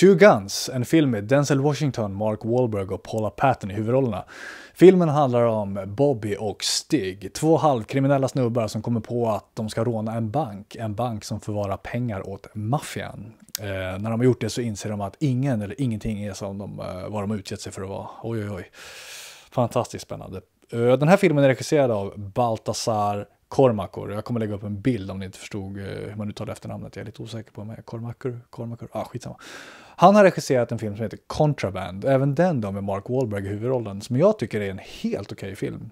Two Guns, en film med Denzel Washington, Mark Wahlberg och Paula Patton i huvudrollerna. Filmen handlar om Bobby och Stig, två halvkriminella snubbar som kommer på att de ska råna en bank, en bank som förvarar pengar åt maffian. Eh, när de har gjort det så inser de att ingen eller ingenting är som de, eh, vad de utgett sig för att vara. Oj, oj, oj. Fantastiskt spännande. Eh, den här filmen är regisserad av Baltasar Kormakor. Jag kommer lägga upp en bild om ni inte förstod eh, hur man uttalar efternamnet. Jag är lite osäker på mig. Kormakor, Kormakor, ah skitsamma. Han har regisserat en film som heter Contraband, även den då med Mark Wahlberg i huvudrollen, som jag tycker är en helt okej okay film.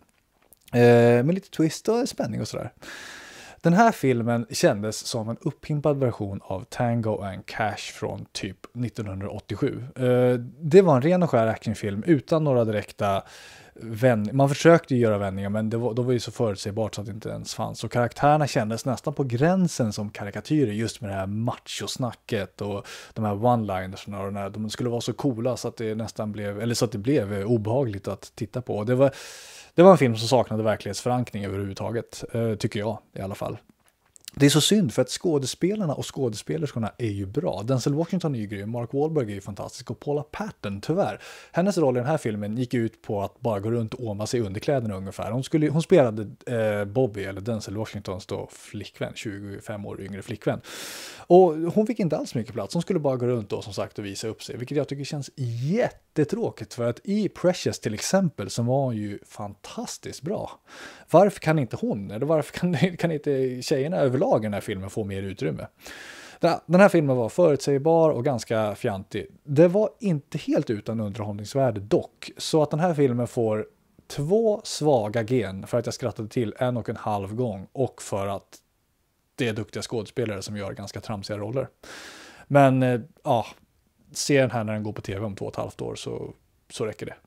Eh, med lite twist och spänning och sådär. Den här filmen kändes som en uppimpad version av Tango and Cash från typ 1987. Eh, det var en ren och skär actionfilm utan några direkta vänd, man försökte ju göra vändningar men det var, då var ju så förutsägbart så att det inte ens fanns. Och karaktärerna kändes nästan på gränsen som karikatyrer just med det här machosnacket och de här one-linersen och här, de skulle vara så coola så att det nästan blev, eller så att det blev obehagligt att titta på. Det var, det var en film som saknade verklighetsförankring överhuvudtaget, eh, tycker jag i alla fall. Det är så synd för att skådespelarna och skådespelerskorna är ju bra. Denzel Washington är ju grym, Mark Wahlberg är ju fantastisk och Paula Patton, tyvärr. Hennes roll i den här filmen gick ut på att bara gå runt och åma sig underkläderna ungefär. Hon, skulle, hon spelade eh, Bobby, eller Denzel Washingtons då flickvän, 25 år yngre flickvän. Och hon fick inte alls mycket plats, hon skulle bara gå runt och som sagt och visa upp sig, vilket jag tycker känns jättetråkigt för att i Precious till exempel så var hon ju fantastiskt bra. Varför kan inte hon, eller varför kan, kan inte tjejerna överlag överlag i den här filmen får mer utrymme. Den här filmen var förutsägbar och ganska fjantig. Det var inte helt utan underhållningsvärde dock, så att den här filmen får två svaga gen för att jag skrattade till en och en halv gång och för att det är duktiga skådespelare som gör ganska tramsiga roller. Men eh, ja, se den här när den går på tv om två och ett halvt år så, så räcker det.